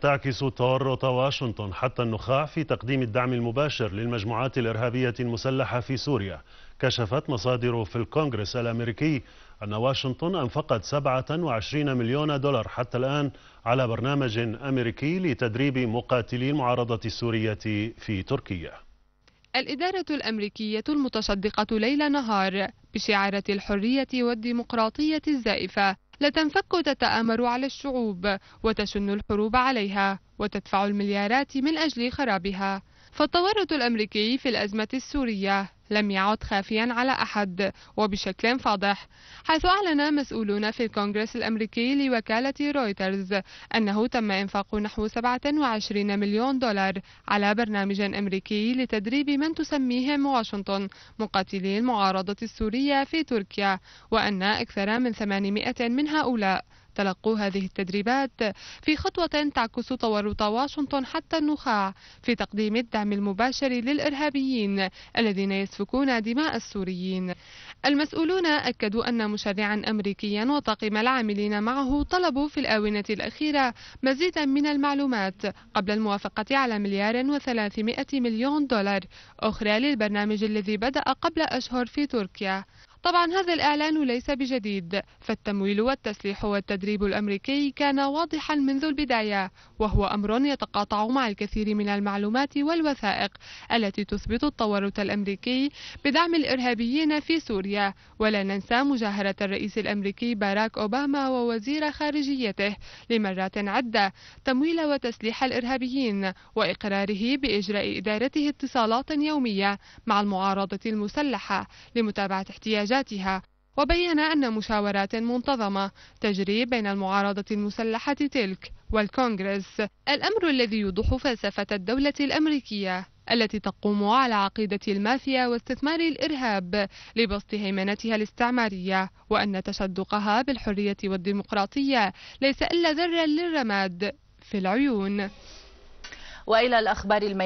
تعكس تورط واشنطن حتى النخاع في تقديم الدعم المباشر للمجموعات الإرهابية المسلحة في سوريا كشفت مصادر في الكونغرس الأمريكي أن واشنطن أنفقت 27 مليون دولار حتى الآن على برنامج أمريكي لتدريب مقاتلي المعارضة السورية في تركيا الإدارة الأمريكية المتصدقة ليل نهار بشعارة الحرية والديمقراطية الزائفة لتنفك تتآمر على الشعوب وتشن الحروب عليها وتدفع المليارات من أجل خرابها فالتورط الأمريكي في الأزمة السورية لم يعد خافيا على أحد وبشكل فاضح حيث أعلن مسؤولون في الكونغرس الأمريكي لوكالة رويترز أنه تم إنفاق نحو 27 مليون دولار على برنامج أمريكي لتدريب من تسميهم واشنطن مقاتلي المعارضة السورية في تركيا وأن أكثر من 800 من هؤلاء تلقوا هذه التدريبات في خطوة تعكس تورط واشنطن حتى النخاع في تقديم الدعم المباشر للإرهابيين الذين يسفكون دماء السوريين المسؤولون أكدوا أن مشرعا أمريكيا وطاقم العاملين معه طلبوا في الآونة الأخيرة مزيدا من المعلومات قبل الموافقة على مليار وثلاثمائة مليون دولار أخرى للبرنامج الذي بدأ قبل أشهر في تركيا طبعا هذا الإعلان ليس بجديد فالتمويل والتسليح والتدريب الأمريكي كان واضحا منذ البداية وهو أمر يتقاطع مع الكثير من المعلومات والوثائق التي تثبت التورط الأمريكي بدعم الإرهابيين في سوريا ولا ننسى مجاهرة الرئيس الأمريكي باراك أوباما ووزير خارجيته لمرات عدة تمويل وتسليح الإرهابيين وإقراره بإجراء إدارته اتصالات يومية مع المعارضة المسلحة لمتابعة احتياج احتياجاتها وبين أن مشاورات منتظمة تجري بين المعارضة المسلحة تلك والكونغرس الأمر الذي يوضح فلسفة الدولة الأمريكية التي تقوم على عقيدة المافيا واستثمار الإرهاب لبسط هيمنتها الاستعمارية وأن تشدقها بالحرية والديمقراطية ليس إلا ذرا للرماد في العيون وإلى الأخبار الميلة